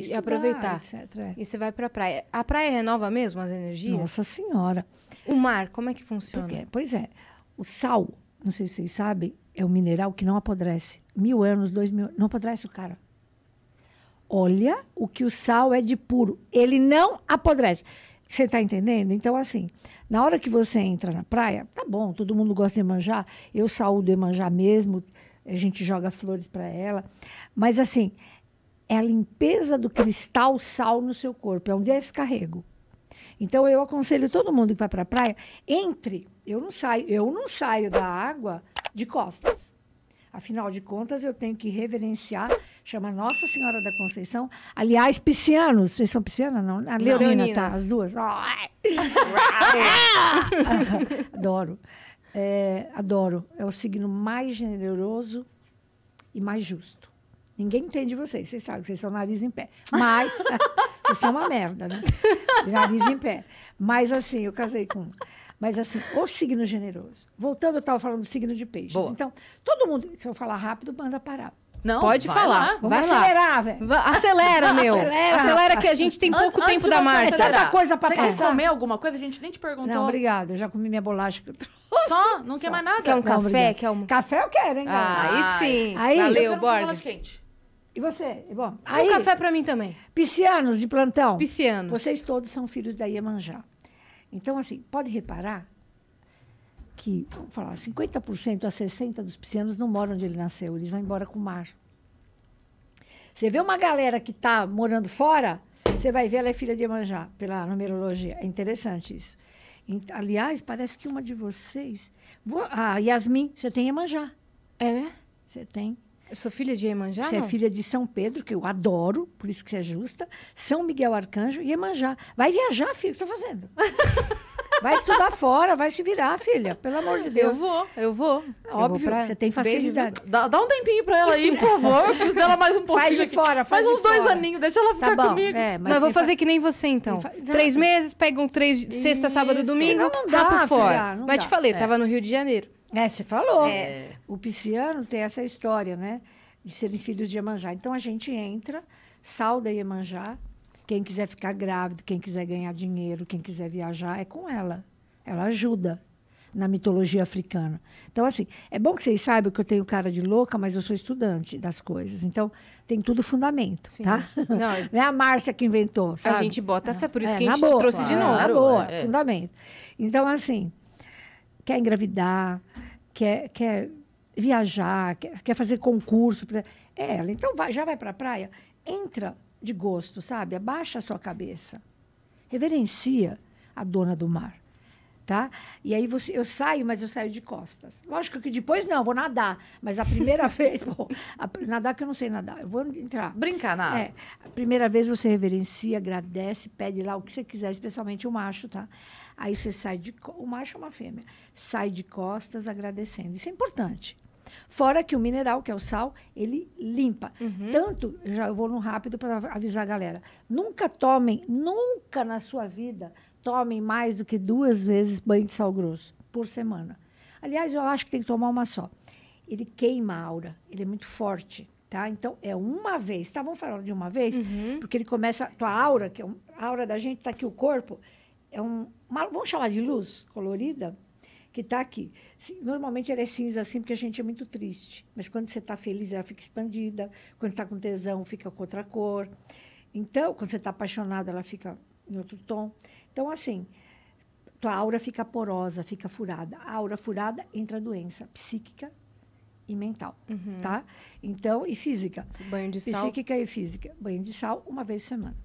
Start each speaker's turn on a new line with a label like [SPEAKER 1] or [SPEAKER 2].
[SPEAKER 1] Estudar, e aproveitar. Etc, é. E você vai para a praia. A praia renova mesmo as energias? Nossa Senhora. O mar, como é que funciona? Porque, pois é. O sal, não sei se vocês sabem, é um mineral que não apodrece. Mil anos, dois mil não apodrece o cara. Olha o que o sal é de puro. Ele não apodrece. Você está entendendo? Então, assim, na hora que você entra na praia, tá bom, todo mundo gosta de manjar. Eu saúdo manjar mesmo, a gente joga flores para ela. Mas, assim, é a limpeza do cristal sal no seu corpo, é um descarrego. Então eu aconselho todo mundo que vai para a praia, entre, eu não saio, eu não saio da água de costas. Afinal de contas, eu tenho que reverenciar, chama Nossa Senhora da Conceição. Aliás, piscianos, vocês são piscianas? Não, a Leonina, está tá, as duas. adoro. É, adoro. É o signo mais generoso e mais justo. Ninguém entende vocês, vocês sabem que vocês são nariz em pé. Mas, vocês são uma merda, né? Nariz em pé. Mas assim, eu casei com. Mas assim, o signo generoso. Voltando, eu estava falando do signo de peixes. Boa. Então, todo mundo, se eu falar rápido, manda parar. Não, pode falar. Lá, vai acelerar, velho. Acelera, meu. Acelera. acelera. que a gente tem pouco Antes tempo da marcha. Tanta coisa pra Você passar. quer comer alguma coisa? A gente nem te perguntou. Não, obrigada. Eu já comi minha bolacha que eu trouxe. Só? Não Só. quer mais nada? Quer um não, café? Quer um... Café eu quero, hein, galera? Ah, aí sim. Aí, Valeu, borda. quente. E você? Bom, aí, um café para mim também. Piscianos de plantão. Piscianos. Vocês todos são filhos da Iemanjá. Então, assim, pode reparar que, vamos falar, 50% a 60% dos piscianos não moram onde ele nasceu. Eles vão embora com o mar. Você vê uma galera que está morando fora, você vai ver ela é filha de Iemanjá, pela numerologia. É interessante isso. Aliás, parece que uma de vocês... Vou, a Yasmin, você tem Iemanjá. É, Você tem eu sou filha de Iemanjá? Você é filha de São Pedro, que eu adoro, por isso que você é justa. São Miguel Arcanjo e Iemanjá. Vai viajar, filho, estou tá fazendo. Vai estudar fora, vai se virar, filha. Pelo amor de Deus. Eu vou, eu vou. Óbvio, eu vou você tem facilidade. Beijo. Dá, dá um tempinho pra ela aí, por favor. Eu preciso dela mais um pouquinho. Faz de aqui. fora, faz Mais uns dois aninhos, deixa ela tá ficar tá comigo. É, mas não, eu vou fazer fa... que nem você, então. Fa... Três meses, pegam três, sexta, sábado, domingo, não, não dá, rapo fora. Filha, não mas dá. te falei, é. tava no Rio de Janeiro. É, você falou. É. O pisciano tem essa história, né? De serem filhos de Iemanjá. Então a gente entra, salda Iemanjá. Quem quiser ficar grávido, quem quiser ganhar dinheiro, quem quiser viajar, é com ela. Ela ajuda na mitologia africana. Então, assim, é bom que vocês saibam que eu tenho cara de louca, mas eu sou estudante das coisas. Então, tem tudo fundamento, Sim. tá? Não, Não, é a Márcia que inventou, sabe? A gente bota fé, por isso é, que a gente boa, trouxe de é, novo. na boa, é. fundamento. Então, assim, quer engravidar, quer, quer viajar, quer, quer fazer concurso. Pra... É ela. Então, vai, já vai para a praia, entra de gosto, sabe? Abaixa a sua cabeça. Reverencia a dona do mar. Tá? E aí você, eu saio, mas eu saio de costas. Lógico que depois não, vou nadar. Mas a primeira vez, bom, a, nadar que eu não sei nadar, eu vou entrar. Brincar na É, a primeira vez você reverencia, agradece, pede lá o que você quiser, especialmente o macho, tá? Aí você sai de o macho é uma fêmea, sai de costas agradecendo. Isso é importante. Fora que o mineral, que é o sal, ele limpa. Uhum. Tanto, já eu vou no rápido para avisar a galera. Nunca tomem, nunca na sua vida tomem mais do que duas vezes banho de sal grosso por semana. Aliás, eu acho que tem que tomar uma só. Ele queima a aura, ele é muito forte, tá? Então é uma vez. Tá, vamos falar de uma vez, uhum. porque ele começa tua aura, que é um, a aura da gente tá aqui o corpo, é um, uma, vamos chamar de luz colorida que tá aqui. Normalmente ela é cinza assim porque a gente é muito triste, mas quando você tá feliz ela fica expandida, quando está com tesão fica com outra cor. Então, quando você está apaixonado, ela fica em outro tom. Então, assim, tua aura fica porosa, fica furada. A aura furada entra doença psíquica e mental, uhum. tá? Então, e física. Banho de sal. Psíquica e física. Banho de sal uma vez por semana.